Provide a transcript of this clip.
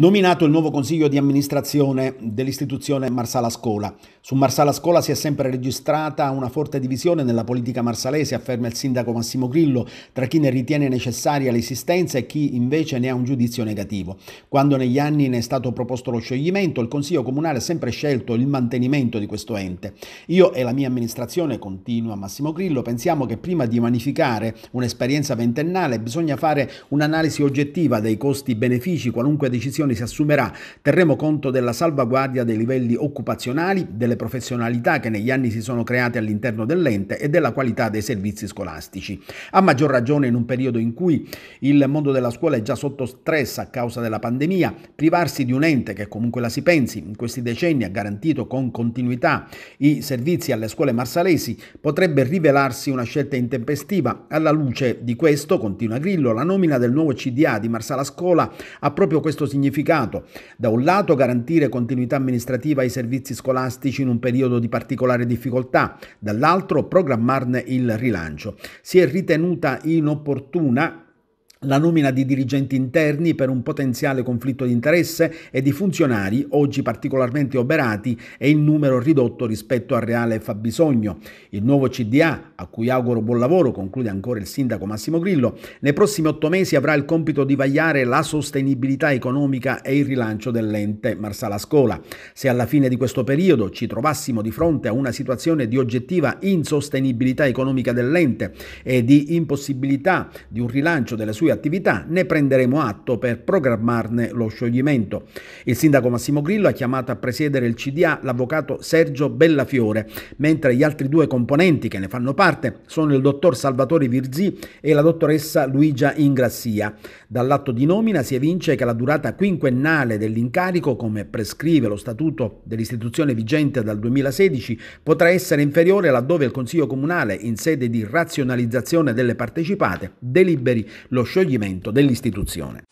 Nominato il nuovo consiglio di amministrazione dell'istituzione Marsala Scola. Su Marsala Scola si è sempre registrata una forte divisione nella politica marsalese, afferma il sindaco Massimo Grillo, tra chi ne ritiene necessaria l'esistenza e chi invece ne ha un giudizio negativo. Quando negli anni ne è stato proposto lo scioglimento, il consiglio comunale ha sempre scelto il mantenimento di questo ente. Io e la mia amministrazione, continua Massimo Grillo, pensiamo che prima di vanificare un'esperienza ventennale bisogna fare un'analisi oggettiva dei costi-benefici qualunque decisione decisione si assumerà terremo conto della salvaguardia dei livelli occupazionali, delle professionalità che negli anni si sono create all'interno dell'ente e della qualità dei servizi scolastici. A maggior ragione in un periodo in cui il mondo della scuola è già sotto stress a causa della pandemia, privarsi di un ente che comunque la si pensi in questi decenni ha garantito con continuità i servizi alle scuole marsalesi potrebbe rivelarsi una scelta intempestiva. Alla luce di questo, continua Grillo, la nomina del nuovo CDA di Marsala Scuola ha proprio questo significato significato. Da un lato garantire continuità amministrativa ai servizi scolastici in un periodo di particolare difficoltà, dall'altro programmarne il rilancio. Si è ritenuta inopportuna la nomina di dirigenti interni per un potenziale conflitto di interesse e di funzionari oggi particolarmente oberati e in numero ridotto rispetto al reale fabbisogno. Il nuovo CDA, a cui auguro buon lavoro, conclude ancora il sindaco Massimo Grillo, nei prossimi otto mesi avrà il compito di vagliare la sostenibilità economica e il rilancio dell'ente Marsala Scola. Se alla fine di questo periodo ci trovassimo di fronte a una situazione di oggettiva insostenibilità economica dell'ente e di impossibilità di un rilancio delle sue sue attività, ne prenderemo atto per programmarne lo scioglimento. Il sindaco Massimo Grillo ha chiamato a presiedere il CDA l'avvocato Sergio Bellafiore, mentre gli altri due componenti che ne fanno parte sono il dottor Salvatore Virzì e la dottoressa Luigia Ingrassia. Dall'atto di nomina si evince che la durata quinquennale dell'incarico, come prescrive lo statuto dell'istituzione vigente dal 2016, potrà essere inferiore laddove il Consiglio Comunale, in sede di razionalizzazione delle partecipate, deliberi lo scioglimento scioglimento dell'istituzione.